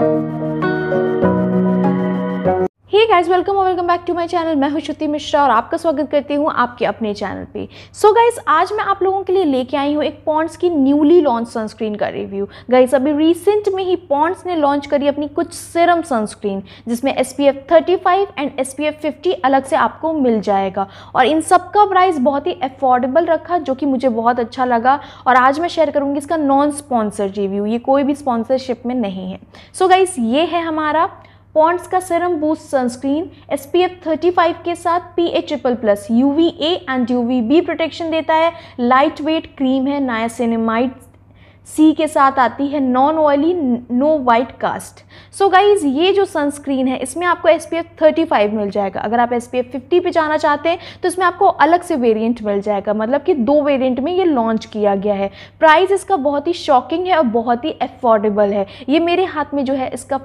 Thank you. Hi guys welcome और welcome back to my channel मैं हूँ श्रुति मिश्रा और आपका स्वागत करती हूँ आपके अपने चैनल पे सो so गाइज आज मैं आप लोगों के लिए लेके आई हूँ एक पॉन्ड्स की न्यूली लॉन्च सनस्क्रीन का रिव्यू गाइस अभी रिसेंट में ही पॉन्ड्स ने लॉन्च करी अपनी कुछ सिरम सनस्क्रीन जिसमें S P and S P अलग से आपको मिल जाएगा और इन सब का प्राइस बहुत ही अफोर्डेबल रखा जो कि मुझे बहुत अच्छा लगा और आज मैं शेयर करूँगी इसका नॉन स्पॉन्सर रिव्यू ये कोई भी स्पॉन्सरशिप में नहीं है सो so गाइज ये है हमारा पॉन्ड्स का serum boost sunscreen S P F thirty five के साथ P A triple plus U V A and U V B protection देता है लाइट वेट क्रीम है नायासेनेमाइट सी के साथ आती है non oily no white cast so guys ये जो सनस्क्रीन है इसमें आपको S P F thirty five मिल जाएगा अगर आप एस पी एफ फिफ्टी पर जाना चाहते हैं तो इसमें आपको अलग से वेरिएंट मिल जाएगा मतलब कि दो वेरिएंट में ये लॉन्च किया गया है प्राइस इसका बहुत ही शॉकिंग है और बहुत ही अफोर्डेबल है ये मेरे हाथ में जो है इसका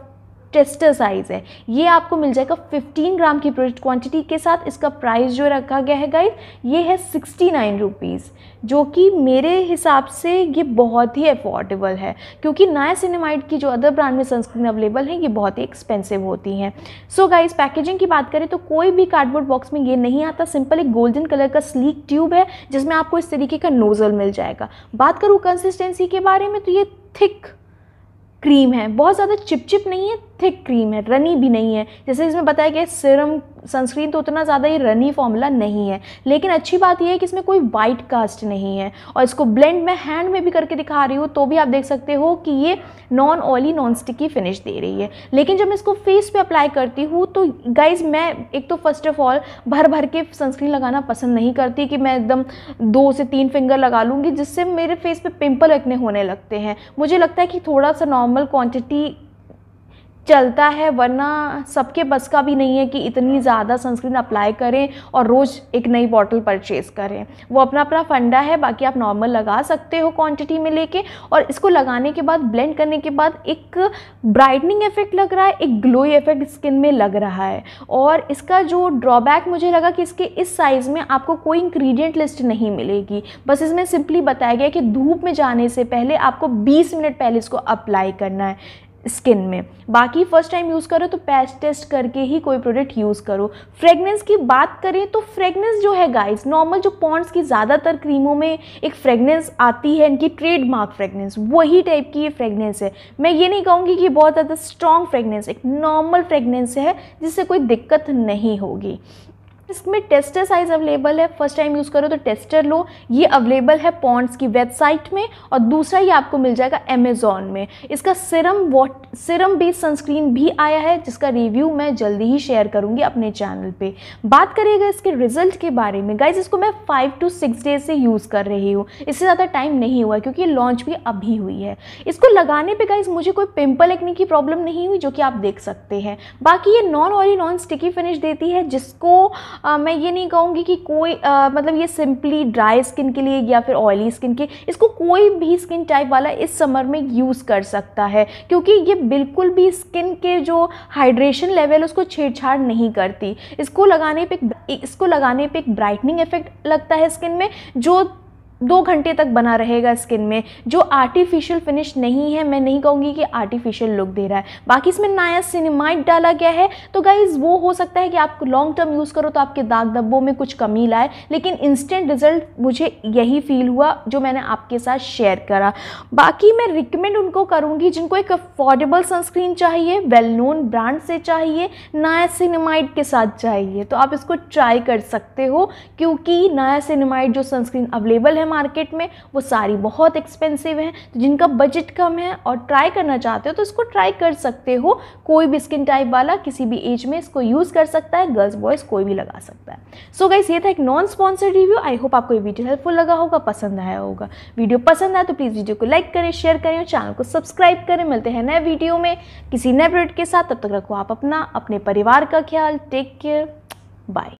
टेस्टर साइज़ है ये आपको मिल जाएगा 15 ग्राम की प्रोडक्ट क्वांटिटी के साथ इसका प्राइस जो रखा गया है गाइज ये है सिक्सटी नाइन रुपीज़ जो कि मेरे हिसाब से ये बहुत ही अफोर्डेबल है क्योंकि नया सिनेमाइट की जो अदर ब्रांड में सनस्क्रीन अवेलेबल हैं ये बहुत ही एक्सपेंसिव होती हैं सो गाइज पैकेजिंग की बात करें तो कोई भी कार्डबोर्ड बॉक्स में ये नहीं आता सिंपल एक गोल्डन कलर का स्लीक ट्यूब है जिसमें आपको इस तरीके का नोज़ल मिल जाएगा बात करूँ कंसिस्टेंसी के बारे में तो ये थिक क्रीम है बहुत ज़्यादा चिपचिप नहीं है थिक क्रीम है रनी भी नहीं है जैसे इसमें बताया गया सिरम सनस्क्रीन तो उतना ज़्यादा ये रनी फॉर्मूला नहीं है लेकिन अच्छी बात यह है कि इसमें कोई वाइट कास्ट नहीं है और इसको ब्लेंड में हैंड में भी करके दिखा रही हूँ तो भी आप देख सकते हो कि ये non oily non sticky finish दे रही है लेकिन जब मैं इसको फेस पे अप्लाई करती हूँ तो गाइज मैं एक तो फर्स्ट ऑफ ऑल भर भर के सनस्क्रीन लगाना पसंद नहीं करती कि मैं एकदम दो से तीन फिंगर लगा लूँगी जिससे मेरे फेस पर पिम्पल एक्ने होने लगते हैं मुझे लगता है कि थोड़ा सा नॉर्मल क्वान्टिटी चलता है वरना सबके बस का भी नहीं है कि इतनी ज़्यादा सनस्क्रीन अप्लाई करें और रोज़ एक नई बॉटल परचेज़ करें वो अपना अपना फंडा है बाकी आप नॉर्मल लगा सकते हो क्वांटिटी में लेके और इसको लगाने के बाद ब्लेंड करने के बाद एक ब्राइटनिंग इफेक्ट लग रहा है एक ग्लोई इफेक्ट स्किन में लग रहा है और इसका जो ड्रॉबैक मुझे लगा कि इसके इस साइज़ में आपको कोई इंग्रीडियंट लिस्ट नहीं मिलेगी बस इसमें सिंपली बताया गया कि धूप में जाने से पहले आपको बीस मिनट पहले इसको अप्लाई करना है स्किन में बाकी फर्स्ट टाइम यूज़ करो तो पैच टेस्ट करके ही कोई प्रोडक्ट यूज़ करो फ्रेगनेंस की बात करें तो फ्रेगनेंस जो है गाइस नॉर्मल जो पॉन्ड्स की ज़्यादातर क्रीमों में एक फ्रेगनेंस आती है इनकी ट्रेडमार्क फ्रेगनेंस वही टाइप की ये फ्रेगनेंस है मैं ये नहीं कहूँगी कि बहुत ज़्यादा स्ट्रॉन्ग फ्रेगनेंस एक नॉर्मल फ्रेगनेंस है जिससे कोई दिक्कत नहीं होगी इसमें टेस्टर साइज अवेलेबल है फर्स्ट टाइम यूज़ करो तो टेस्टर लो ये अवेलेबल है पॉन्ड्स की वेबसाइट में और दूसरा ये आपको मिल जाएगा अमेजोन में इसका serum what serum based sunscreen भी आया है जिसका रिव्यू मैं जल्दी ही शेयर करूंगी अपने चैनल पर बात करिएगा इसके रिजल्ट के बारे में गाइज इसको मैं फाइव टू सिक्स डेज से यूज़ कर रही हूँ इससे ज़्यादा टाइम नहीं हुआ क्योंकि लॉन्च भी अभी हुई है इसको लगाने पर गाइज मुझे कोई पिम्पल एक्ने की प्रॉब्लम नहीं हुई जो कि आप देख सकते हैं बाकी ये non oily non sticky finish देती है जिसको आ, मैं ये नहीं कहूँगी कि कोई आ, मतलब ये सिंपली ड्राई स्किन के लिए या फिर ऑयली स्किन के इसको कोई भी स्किन टाइप वाला इस समर में यूज़ कर सकता है क्योंकि ये बिल्कुल भी स्किन के जो हाइड्रेशन लेवल उसको छेड़छाड़ नहीं करती इसको लगाने पे इसको लगाने पे एक ब्राइटनिंग इफेक्ट लगता है स्किन में जो दो घंटे तक बना रहेगा स्किन में जो आर्टिफिशियल फिनिश नहीं है मैं नहीं कहूँगी कि आर्टिफिशियल लुक दे रहा है बाकी इसमें नया सिनेमाइट डाला गया है तो गाइज वो हो सकता है कि आप लॉन्ग टर्म यूज़ करो तो आपके दाग धब्बों में कुछ कमी लाए लेकिन इंस्टेंट रिजल्ट मुझे यही फील हुआ जो मैंने आपके साथ शेयर करा बाकी मैं रिकमेंड उनको करूँगी जिनको एक अफोर्डेबल सनस्क्रीन चाहिए वेल नोन ब्रांड से चाहिए नया सिनेमाइट के साथ चाहिए तो आप इसको ट्राई कर सकते हो क्योंकि नया सिनेमाइट जो सनस्क्रीन अवेलेबल है है मार्केट में वो सारी बहुत एक्सपेंसिव हैं तो जिनका बजट कम है और ट्राई करना चाहते हो तो इसको ट्राई कर सकते हो कोई भी स्किन टाइप वाला किसी भी एज में इसको यूज़ कर सकता है गर्ल्स बॉयज़ कोई भी लगा सकता है सो so गाइस ये था एक non sponsored review I hope आपको ये वीडियो हेल्पफुल लगा होगा पसंद आया होगा वीडियो पसंद आया तो प्लीज़ वीडियो को लाइक करें शेयर करें और चैनल को सब्सक्राइब करें मिलते हैं नए वीडियो में किसी नए प्रोडक्ट के साथ तब तक रखो आप अपना अपने परिवार का ख्याल टेक केयर बाय